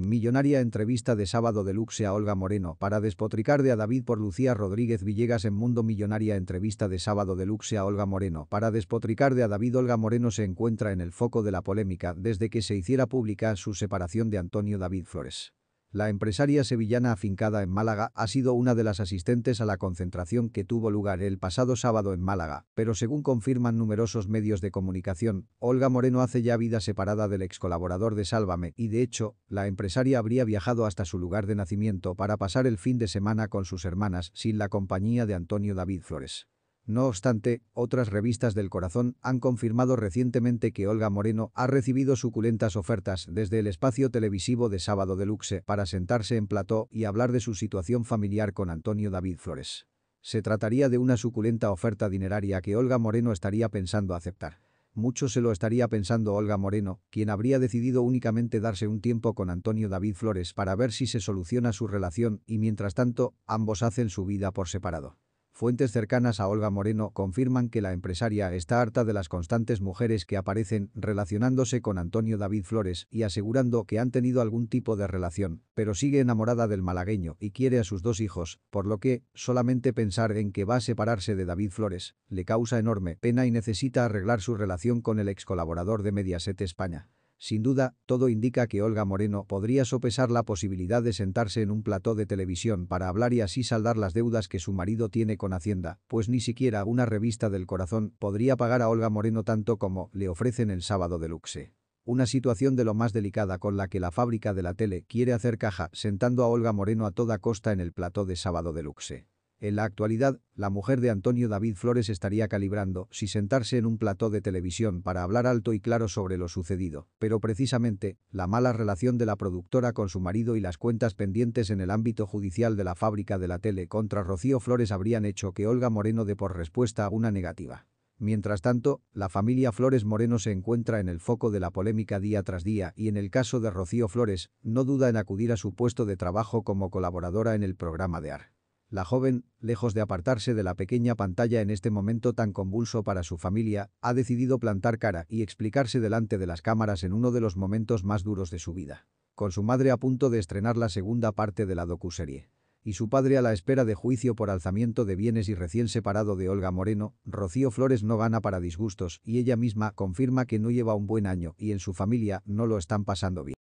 Millonaria entrevista de sábado deluxe a Olga Moreno para despotricar de a David por Lucía Rodríguez Villegas en Mundo Millonaria entrevista de sábado deluxe a Olga Moreno para despotricar de a David Olga Moreno se encuentra en el foco de la polémica desde que se hiciera pública su separación de Antonio David Flores. La empresaria sevillana afincada en Málaga ha sido una de las asistentes a la concentración que tuvo lugar el pasado sábado en Málaga, pero según confirman numerosos medios de comunicación, Olga Moreno hace ya vida separada del ex colaborador de Sálvame y de hecho, la empresaria habría viajado hasta su lugar de nacimiento para pasar el fin de semana con sus hermanas sin la compañía de Antonio David Flores. No obstante, otras revistas del corazón han confirmado recientemente que Olga Moreno ha recibido suculentas ofertas desde el espacio televisivo de Sábado Deluxe para sentarse en plató y hablar de su situación familiar con Antonio David Flores. Se trataría de una suculenta oferta dineraria que Olga Moreno estaría pensando aceptar. Mucho se lo estaría pensando Olga Moreno, quien habría decidido únicamente darse un tiempo con Antonio David Flores para ver si se soluciona su relación y mientras tanto, ambos hacen su vida por separado. Fuentes cercanas a Olga Moreno confirman que la empresaria está harta de las constantes mujeres que aparecen relacionándose con Antonio David Flores y asegurando que han tenido algún tipo de relación, pero sigue enamorada del malagueño y quiere a sus dos hijos, por lo que, solamente pensar en que va a separarse de David Flores, le causa enorme pena y necesita arreglar su relación con el ex colaborador de Mediaset España. Sin duda, todo indica que Olga Moreno podría sopesar la posibilidad de sentarse en un plató de televisión para hablar y así saldar las deudas que su marido tiene con Hacienda, pues ni siquiera una revista del corazón podría pagar a Olga Moreno tanto como le ofrecen el sábado Deluxe. Una situación de lo más delicada con la que la fábrica de la tele quiere hacer caja sentando a Olga Moreno a toda costa en el plató de sábado Deluxe. En la actualidad, la mujer de Antonio David Flores estaría calibrando si sentarse en un plató de televisión para hablar alto y claro sobre lo sucedido, pero precisamente, la mala relación de la productora con su marido y las cuentas pendientes en el ámbito judicial de la fábrica de la tele contra Rocío Flores habrían hecho que Olga Moreno dé por respuesta a una negativa. Mientras tanto, la familia Flores Moreno se encuentra en el foco de la polémica día tras día y en el caso de Rocío Flores, no duda en acudir a su puesto de trabajo como colaboradora en el programa de AR. La joven, lejos de apartarse de la pequeña pantalla en este momento tan convulso para su familia, ha decidido plantar cara y explicarse delante de las cámaras en uno de los momentos más duros de su vida. Con su madre a punto de estrenar la segunda parte de la docuserie. Y su padre a la espera de juicio por alzamiento de bienes y recién separado de Olga Moreno, Rocío Flores no gana para disgustos y ella misma confirma que no lleva un buen año y en su familia no lo están pasando bien.